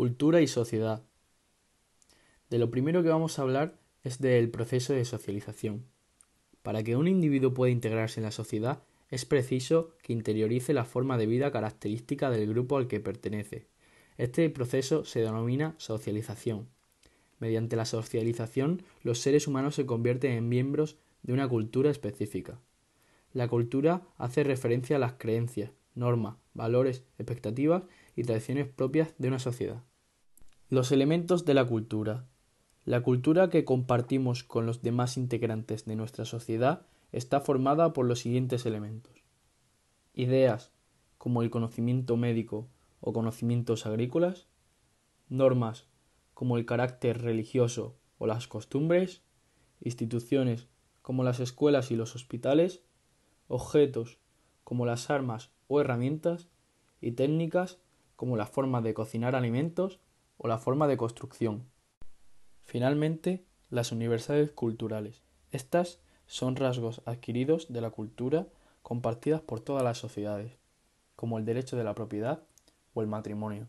Cultura y sociedad. De lo primero que vamos a hablar es del proceso de socialización. Para que un individuo pueda integrarse en la sociedad es preciso que interiorice la forma de vida característica del grupo al que pertenece. Este proceso se denomina socialización. Mediante la socialización, los seres humanos se convierten en miembros de una cultura específica. La cultura hace referencia a las creencias, normas, valores, expectativas y tradiciones propias de una sociedad. Los elementos de la cultura. La cultura que compartimos con los demás integrantes de nuestra sociedad está formada por los siguientes elementos. Ideas, como el conocimiento médico o conocimientos agrícolas. Normas, como el carácter religioso o las costumbres. Instituciones, como las escuelas y los hospitales. Objetos, como las armas o herramientas y técnicas como la forma de cocinar alimentos o la forma de construcción. Finalmente, las universidades culturales. Estas son rasgos adquiridos de la cultura compartidas por todas las sociedades, como el derecho de la propiedad o el matrimonio.